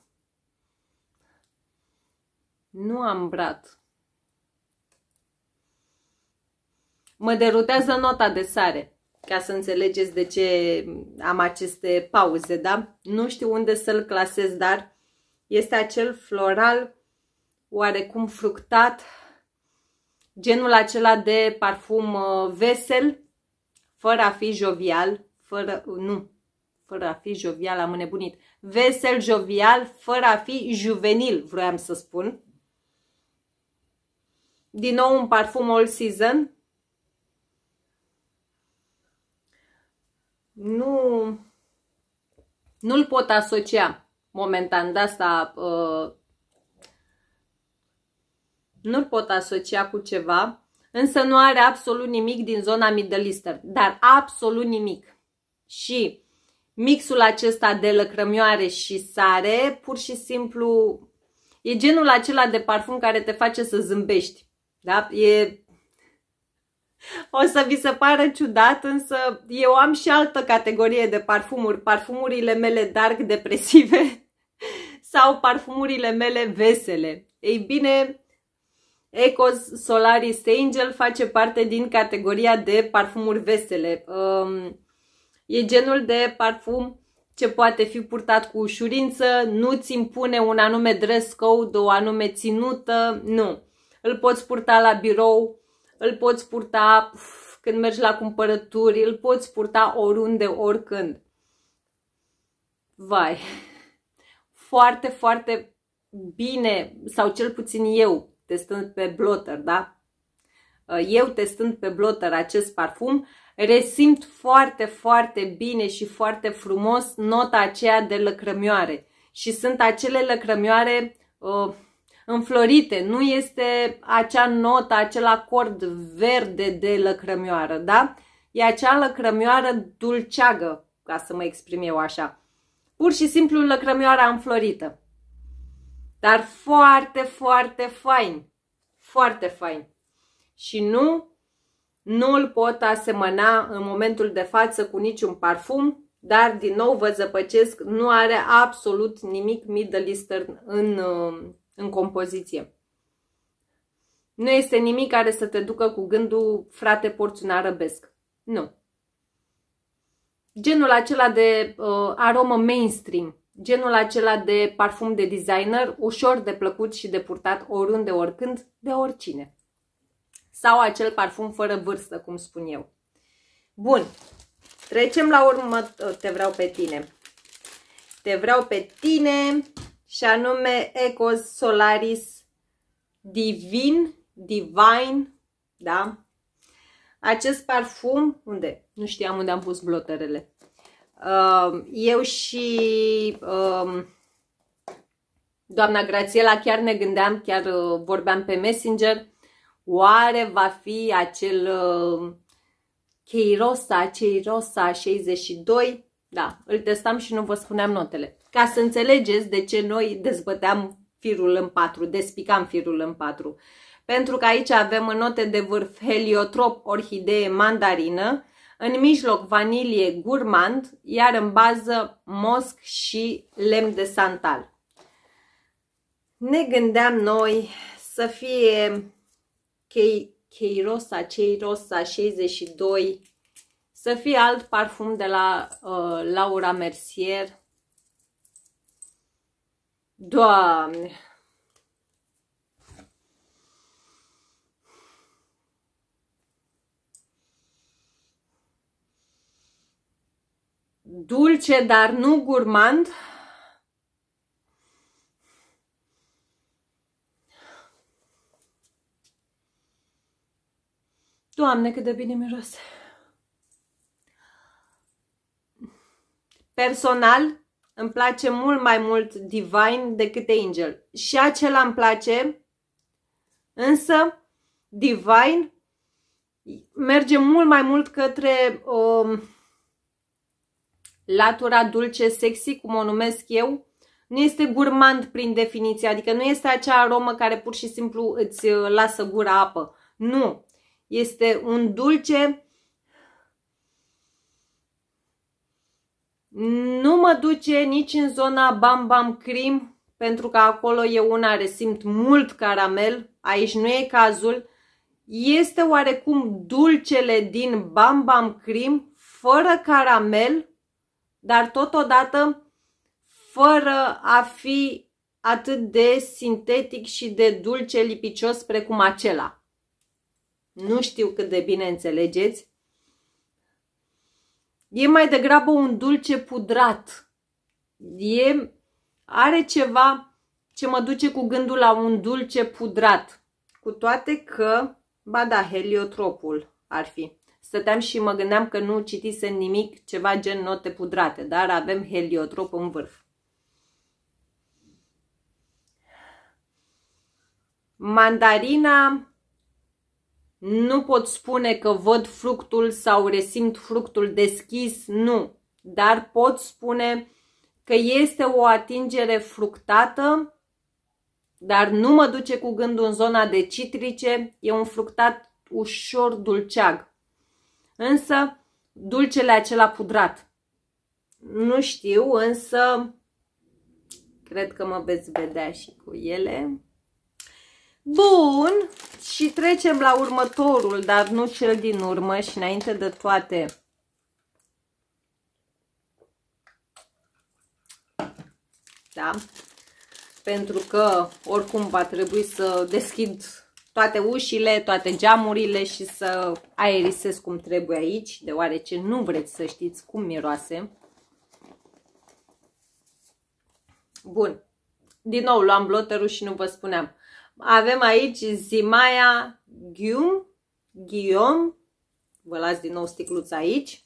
nu ambrat. Mă derutează nota de sare, ca să înțelegeți de ce am aceste pauze, da? Nu știu unde să-l clasez, dar este acel floral oarecum fructat, genul acela de parfum uh, vesel, fără a fi jovial, fără, uh, nu, fără a fi jovial, am înnebunit, vesel, jovial, fără a fi juvenil, vroiam să spun. Din nou un parfum all season. Nu, nu-l pot asocia momentan de asta uh, nu-l pot asocia cu ceva, însă nu are absolut nimic din zona Middle Eastern, dar absolut nimic. Și mixul acesta de lăcrămioare și sare, pur și simplu, e genul acela de parfum care te face să zâmbești. Da? E o să vi se pară ciudat, însă eu am și altă categorie de parfumuri, parfumurile mele dark depresive sau parfumurile mele vesele. Ei bine, Ecos Solaris Angel face parte din categoria de parfumuri vesele. Um, e genul de parfum ce poate fi purtat cu ușurință, nu ți impune un anume dress code, o anume ținută, nu. Îl poți purta la birou, îl poți purta când mergi la cumpărături, îl poți purta oriunde, oricând. Vai, foarte, foarte bine, sau cel puțin eu, testând pe blotter, da? Eu testând pe blotter acest parfum, resimt foarte, foarte bine și foarte frumos nota aceea de lăcrămioare. Și sunt acele lăcrămioare uh, înflorite, nu este acea notă, acel acord verde de lăcrămioară, da? E acea lăcrămioară dulceagă, ca să mă exprim eu așa. Pur și simplu lăcrămioara înflorită. Dar foarte, foarte fain. Foarte fain. Și nu, nu îl pot asemăna în momentul de față cu niciun parfum, dar din nou vă zăpăcesc, nu are absolut nimic Middle Eastern în, uh, în compoziție. Nu este nimic care să te ducă cu gândul, frate, porțiunea răbesc. Nu. Genul acela de uh, aromă mainstream, genul acela de parfum de designer, ușor de plăcut și de purtat oriunde, oricând, de oricine. Sau acel parfum fără vârstă, cum spun eu. Bun, trecem la urmă, te vreau pe tine. Te vreau pe tine, și anume Ecos Solaris Divin, Divine, da? Acest parfum, unde? Nu știam unde am pus bloterele. Uh, eu și um, doamna Grațiela chiar ne gândeam, chiar uh, vorbeam pe Messenger, oare va fi acel Cheirosa, uh, Cheirosa 62? Da, îl testam și nu vă spuneam notele ca să înțelegeți de ce noi dezbăteam firul în patru, despicam firul în patru. Pentru că aici avem în note de vârf heliotrop, orhidee, mandarină, în mijloc vanilie, gurmand, iar în bază mosc și lemn de santal. Ne gândeam noi să fie chei, Cheirosa, Cheirosa 62, să fie alt parfum de la uh, Laura Mercier, Doamne! Dulce, dar nu gurmand. Doamne, cât de bine miroase! Personal, îmi place mult mai mult Divine decât Angel. Și acela îmi place, însă Divine merge mult mai mult către um, latura dulce, sexy, cum o numesc eu. Nu este gurmand prin definiție, adică nu este acea aromă care pur și simplu îți uh, lasă gura apă. Nu, este un dulce Nu mă duce nici în zona Bam Bam Cream, pentru că acolo e una resimt mult caramel, aici nu e cazul. Este oarecum dulcele din Bam Bam Cream, fără caramel, dar totodată fără a fi atât de sintetic și de dulce lipicios precum acela. Nu știu cât de bine înțelegeți, E mai degrabă un dulce pudrat. E, are ceva ce mă duce cu gândul la un dulce pudrat. Cu toate că, ba da, heliotropul ar fi. Stăteam și mă gândeam că nu citise nimic ceva gen note pudrate, dar avem heliotrop în vârf. Mandarina nu pot spune că văd fructul sau resimt fructul deschis, nu. Dar pot spune că este o atingere fructată, dar nu mă duce cu gândul în zona de citrice, e un fructat ușor dulceag. Însă, dulcele acela pudrat. Nu știu, însă cred că mă veți vedea și cu ele. Bun, și trecem la următorul, dar nu cel din urmă și înainte de toate. Da? Pentru că oricum va trebui să deschid toate ușile, toate geamurile și să aerisesc cum trebuie aici, deoarece nu vreți să știți cum miroase. Bun. Din nou luam blotterul și nu vă spuneam avem aici Zimaia Ghiom. Ghiom, vă las din nou sticluța aici,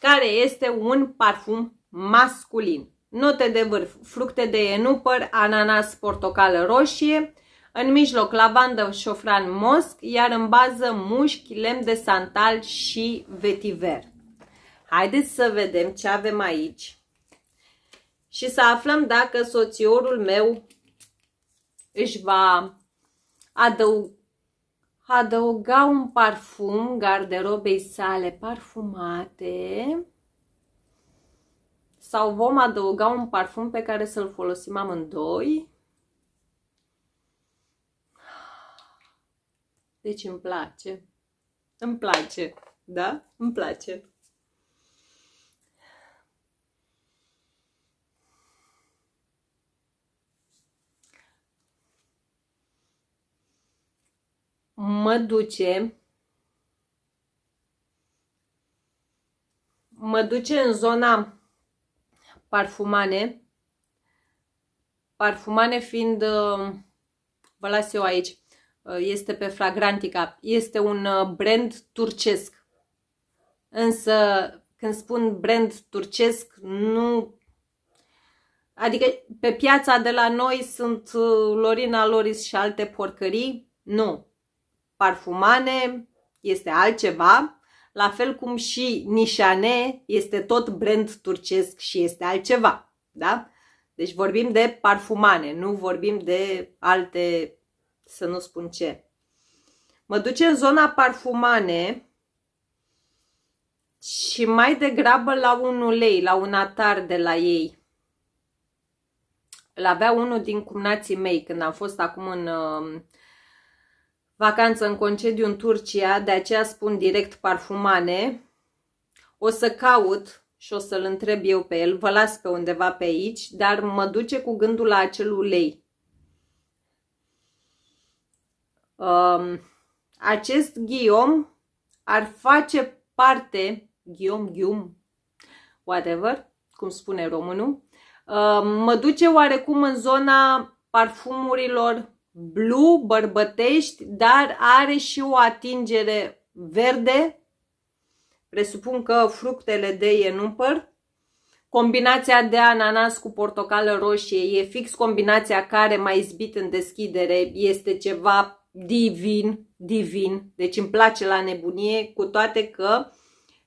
care este un parfum masculin. Note de vârf, fructe de enupăr, ananas, portocală roșie, în mijloc lavandă, șofran, mosc, iar în bază mușchi, lemn de santal și vetiver. Haideți să vedem ce avem aici și să aflăm dacă soțiorul meu își va adăug adăuga un parfum garderobei sale parfumate sau vom adăuga un parfum pe care să-l folosim amândoi. Deci îmi place. Îmi place, da? Îmi place. mă duce mă duce în zona parfumane parfumane fiind uh, vă las eu aici uh, este pe Fragrantica este un uh, brand turcesc însă când spun brand turcesc nu Adică pe piața de la noi sunt Lorina Loris și alte porcării? Nu parfumane este altceva, la fel cum și Nishane, este tot brand turcesc și este altceva, da? Deci vorbim de parfumane, nu vorbim de alte, să nu spun ce. Mă duce în zona parfumane și mai degrabă la un ulei, la un atar de la ei. l avea unul din cumnații mei când am fost acum în uh, vacanță în concediu în Turcia, de aceea spun direct parfumane. O să caut și o să-l întreb eu pe el, vă las pe undeva pe aici, dar mă duce cu gândul la acel ulei. Um, acest ghiom ar face parte, ghiom, ghiom, whatever, cum spune românul, uh, mă duce oarecum în zona parfumurilor blu, bărbătești, dar are și o atingere verde. Presupun că fructele de e în păr. Combinația de ananas cu portocală roșie e fix combinația care mai izbit în deschidere. Este ceva divin, divin. Deci îmi place la nebunie, cu toate că,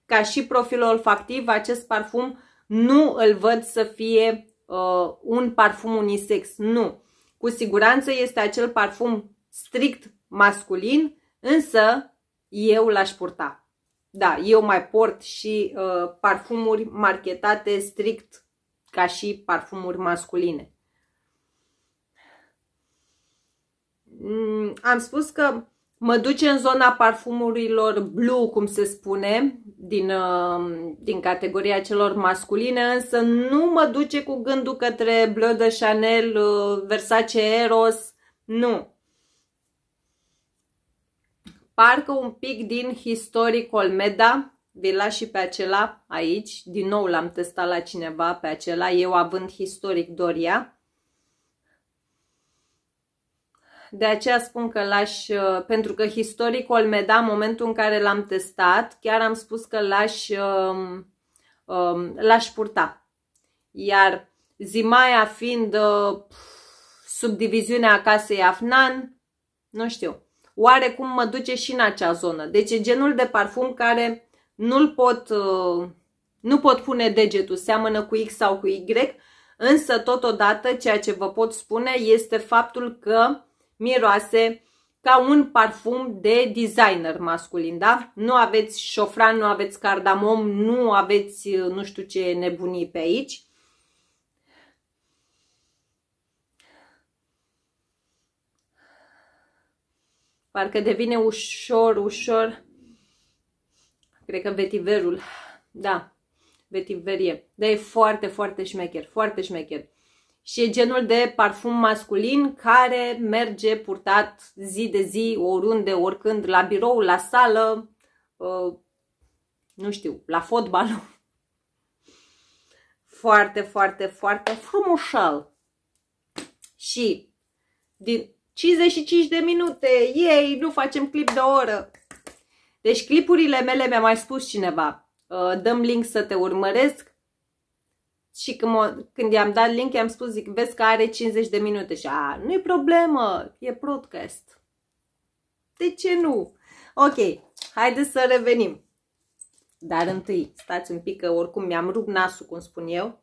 ca și profilul olfactiv, acest parfum nu îl văd să fie uh, un parfum unisex. Nu. Cu siguranță este acel parfum strict masculin, însă eu l-aș purta. Da, eu mai port și uh, parfumuri marketate strict ca și parfumuri masculine. Mm, am spus că Mă duce în zona parfumurilor blue, cum se spune, din, uh, din categoria celor masculine, însă nu mă duce cu gândul către Bleu de Chanel, uh, Versace Eros, nu. Parcă un pic din Historic Olmeda, vi las și pe acela aici, din nou l-am testat la cineva pe acela, eu având Historic Doria. de aceea spun că l-aș, uh, pentru că historicul me da momentul în care l-am testat, chiar am spus că l-aș, um, um, l-aș purta. Iar Zimaia fiind uh, subdiviziunea casei Afnan, nu știu, oarecum mă duce și în acea zonă. Deci e genul de parfum care nu-l pot, uh, nu pot pune degetul, seamănă cu X sau cu Y, Însă, totodată, ceea ce vă pot spune este faptul că miroase ca un parfum de designer masculin, da? Nu aveți șofran, nu aveți cardamom, nu aveți uh, nu știu ce nebunii pe aici. Parcă devine ușor, ușor, cred că vetiverul, da, vetiverie. Dar e foarte, foarte șmecher, foarte șmecher și e genul de parfum masculin care merge purtat zi de zi, oriunde, oricând, la birou, la sală, uh, nu știu, la fotbal. Foarte, foarte, foarte frumușel. Și din 55 de minute, ei, nu facem clip de o oră. Deci clipurile mele mi-a mai spus cineva, uh, dăm link să te urmăresc, și când, când i-am dat link, i-am spus, zic, vezi că are 50 de minute și a, nu-i problemă, e podcast. De ce nu? Ok, haideți să revenim. Dar întâi, stați un pic că oricum mi-am rupt nasul, cum spun eu.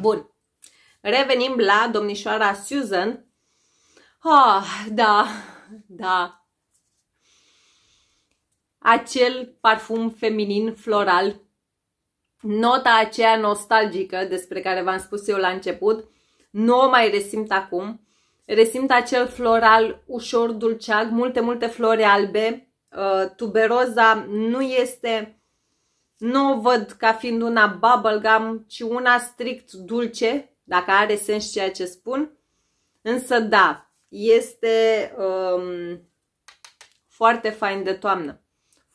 Bun. Revenim la domnișoara Susan. Ah, da, da. Acel parfum feminin floral nota aceea nostalgică despre care v-am spus eu la început, nu o mai resimt acum. Resimt acel floral ușor dulceag, multe, multe flori albe. Uh, tuberoza nu este, nu o văd ca fiind una bubblegum, ci una strict dulce, dacă are sens ceea ce spun. Însă da, este um, foarte fain de toamnă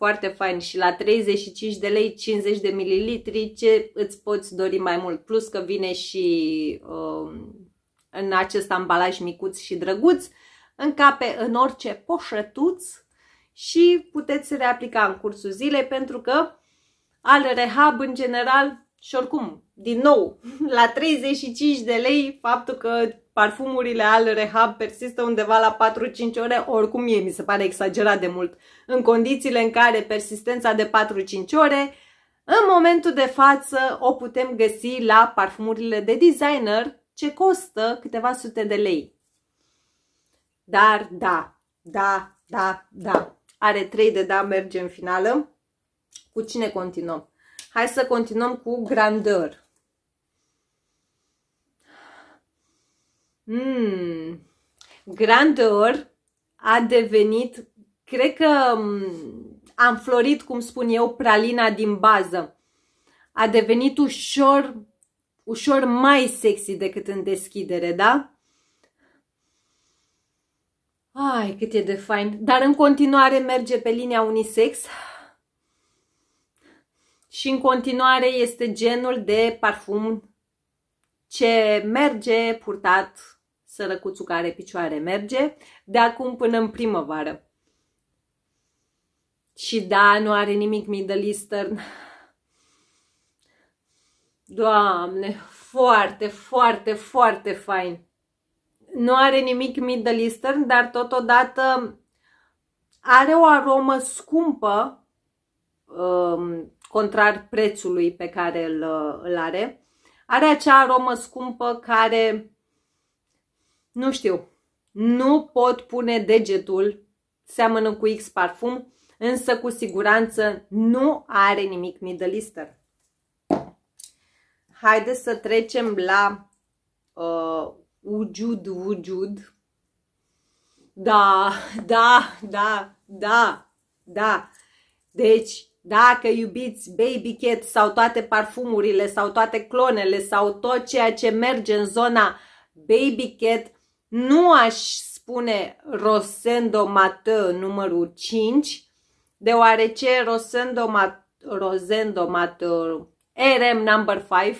foarte fain și la 35 de lei 50 de mililitri ce îți poți dori mai mult. Plus că vine și um, în acest ambalaj micuț și drăguț, încape în orice poșătuț și puteți reaplica în cursul zilei pentru că al rehab în general și oricum, din nou, la 35 de lei, faptul că parfumurile al rehab persistă undeva la 4-5 ore, oricum mie mi se pare exagerat de mult, în condițiile în care persistența de 4-5 ore, în momentul de față o putem găsi la parfumurile de designer ce costă câteva sute de lei. Dar da, da, da, da, are 3 de da, merge în finală. Cu cine continuăm? Hai să continuăm cu grandeur. Mm. Grandeur a devenit, cred că am florit, cum spun eu, pralina din bază. A devenit ușor, ușor mai sexy decât în deschidere, da? Ai, cât e de fain. Dar în continuare merge pe linia unisex. Și în continuare este genul de parfum ce merge purtat sărăcuțul care picioare merge de acum până în primăvară. Și da, nu are nimic Middle Eastern. Doamne, foarte, foarte, foarte fain. Nu are nimic Middle Eastern, dar totodată are o aromă scumpă um, contrar prețului pe care îl are are acea aromă scumpă care, nu știu, nu pot pune degetul, seamănă cu X parfum, însă cu siguranță nu are nimic middle Easter. Haideți să trecem la uh, Ujud Ujud. Da, da, da, da, da. Deci, dacă iubiți Baby Cat sau toate parfumurile sau toate clonele sau tot ceea ce merge în zona Baby Cat, nu aș spune Rosendo Mate numărul 5, deoarece Rosendo, Mate, Rosendo Mate, RM number 5,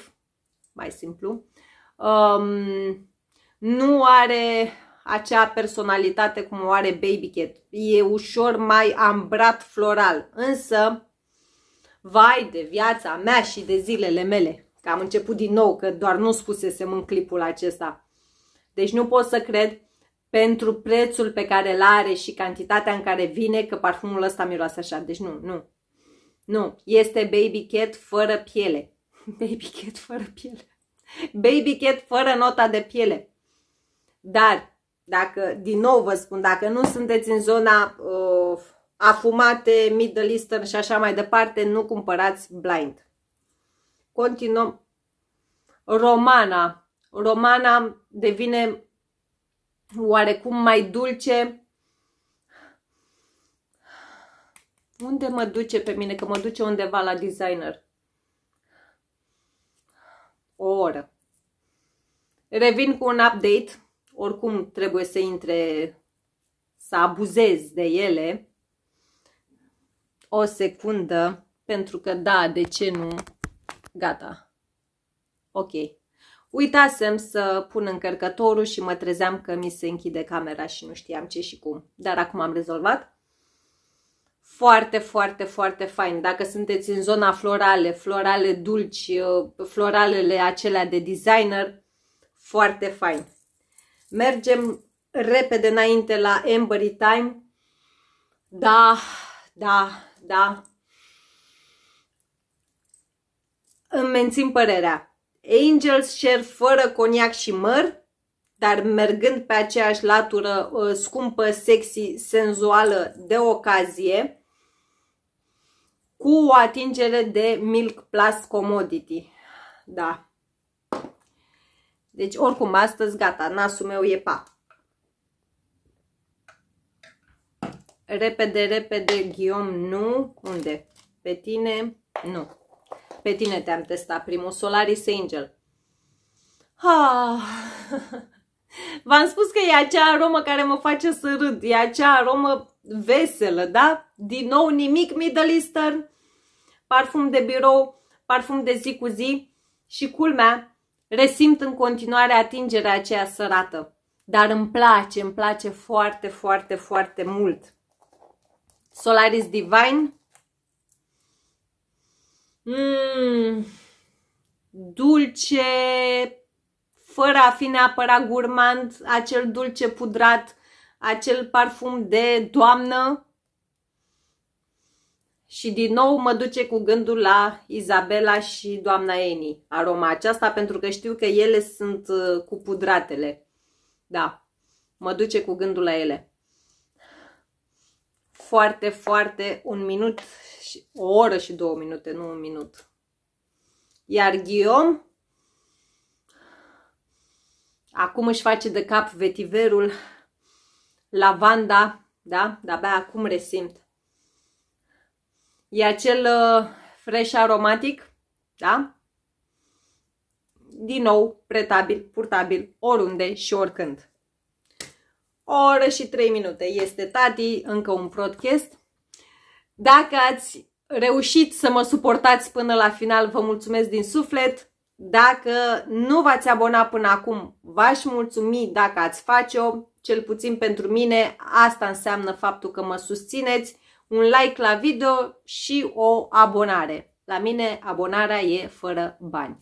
mai simplu, um, nu are acea personalitate cum o are Baby Cat. E ușor mai ambrat floral, însă Vai de viața mea și de zilele mele. Că am început din nou, că doar nu spusesem în clipul acesta. Deci nu pot să cred pentru prețul pe care îl are și cantitatea în care vine că parfumul ăsta miroase așa. Deci nu, nu. Nu, este baby cat fără piele. Baby cat fără piele. Baby cat fără nota de piele. Dar, dacă, din nou vă spun, dacă nu sunteți în zona uh, afumate, Middle Eastern și așa mai departe, nu cumpărați blind. Continuăm. Romana. Romana devine oarecum mai dulce. Unde mă duce pe mine? Că mă duce undeva la designer. O oră. Revin cu un update. Oricum trebuie să intre, să abuzez de ele o secundă, pentru că da, de ce nu? Gata. Ok. Uitasem să pun încărcătorul și mă trezeam că mi se închide camera și nu știam ce și cum. Dar acum am rezolvat. Foarte, foarte, foarte fain. Dacă sunteți în zona florale, florale dulci, floralele acelea de designer, foarte fain. Mergem repede înainte la Embery Time. Da, da, da? Îmi mențin părerea. Angels Share fără coniac și măr, dar mergând pe aceeași latură ă, scumpă, sexy, senzuală, de ocazie, cu o atingere de Milk Plus Commodity. Da. Deci, oricum, astăzi, gata, nasul meu e pat. Repede, repede, ghiom, nu. Unde? Pe tine? Nu. Pe tine te-am testat primul. Solaris Angel. Ah. V-am spus că e acea aromă care mă face să râd. E acea aromă veselă, da? Din nou nimic Middle Eastern. Parfum de birou, parfum de zi cu zi. Și culmea, resimt în continuare atingerea aceea sărată. Dar îmi place, îmi place foarte, foarte, foarte mult. Solaris Divine. Mm, dulce, fără a fi neapărat gurmand, acel dulce pudrat, acel parfum de doamnă. Și din nou mă duce cu gândul la Izabela și doamna Eni, aroma aceasta, pentru că știu că ele sunt uh, cu pudratele. Da, mă duce cu gândul la ele foarte, foarte un minut, și, o oră și două minute, nu un minut. Iar Ghiom acum își face de cap vetiverul, lavanda, da? De-abia acum resimt. E acel uh, fresh aromatic, da? Din nou, pretabil, purtabil, oriunde și oricând. O oră și trei minute. Este tati, încă un podcast. Dacă ați reușit să mă suportați până la final, vă mulțumesc din suflet. Dacă nu v-ați abonat până acum, v-aș mulțumi dacă ați face-o. Cel puțin pentru mine, asta înseamnă faptul că mă susțineți. Un like la video și o abonare. La mine abonarea e fără bani.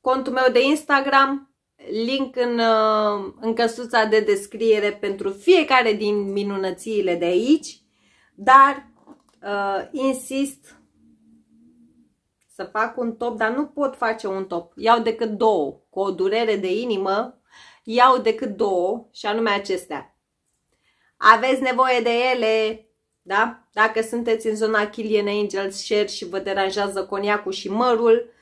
Contul meu de Instagram link în, uh, în căsuța de descriere pentru fiecare din minunățiile de aici, dar uh, insist să fac un top, dar nu pot face un top. Iau decât două, cu o durere de inimă, iau decât două și anume acestea. Aveți nevoie de ele, da? Dacă sunteți în zona Killian Angels Share și vă deranjează coniacul și mărul,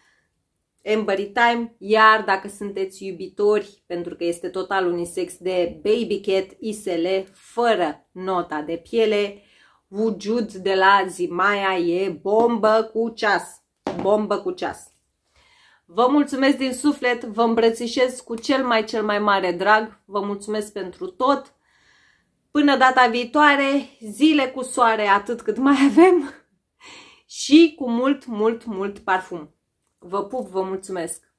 Embry Time, iar dacă sunteți iubitori, pentru că este total unisex de Baby Cat ISL fără nota de piele, Wujud de la Zimaya e bombă cu ceas. Bombă cu ceas. Vă mulțumesc din suflet, vă îmbrățișez cu cel mai cel mai mare drag, vă mulțumesc pentru tot. Până data viitoare, zile cu soare atât cât mai avem și cu mult, mult, mult parfum. Vă pup, vă mulțumesc!